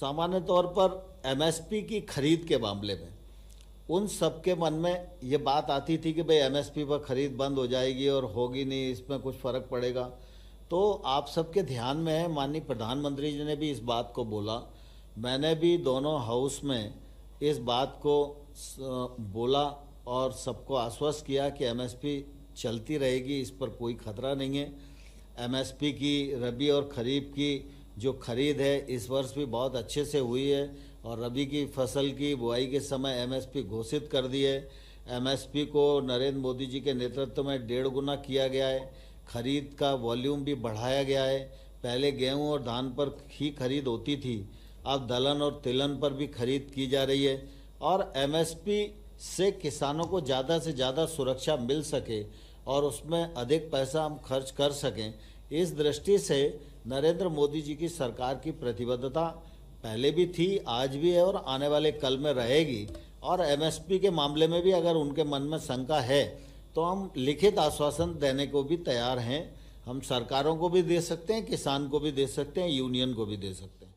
सामान्य तौर पर एमएसपी की खरीद के मामले में उन सबके मन में ये बात आती थी कि भाई एमएसपी पर खरीद बंद हो जाएगी और होगी नहीं इसमें कुछ फ़र्क पड़ेगा तो आप सबके ध्यान में है माननीय प्रधानमंत्री जी ने भी इस बात को बोला मैंने भी दोनों हाउस में इस बात को बोला और सबको आश्वस्त किया कि एमएसपी चलती रहेगी इस पर कोई ख़तरा नहीं है एमएसपी की रबी और खरीफ की जो खरीद है इस वर्ष भी बहुत अच्छे से हुई है और रबी की फसल की बुआई के समय एमएसपी घोषित कर दी है एमएसपी को नरेंद्र मोदी जी के नेतृत्व में डेढ़ गुना किया गया है खरीद का वॉल्यूम भी बढ़ाया गया है पहले गेहूं और धान पर ही खरीद होती थी अब दलहन और तिलहन पर भी खरीद की जा रही है और एमएसपी से किसानों को ज़्यादा से ज़्यादा सुरक्षा मिल सके और उसमें अधिक पैसा हम खर्च कर सकें इस दृष्टि से नरेंद्र मोदी जी की सरकार की प्रतिबद्धता पहले भी थी आज भी है और आने वाले कल में रहेगी और एमएसपी के मामले में भी अगर उनके मन में शंका है तो हम लिखित आश्वासन देने को भी तैयार हैं हम सरकारों को भी दे सकते हैं किसान को भी दे सकते हैं यूनियन को भी दे सकते हैं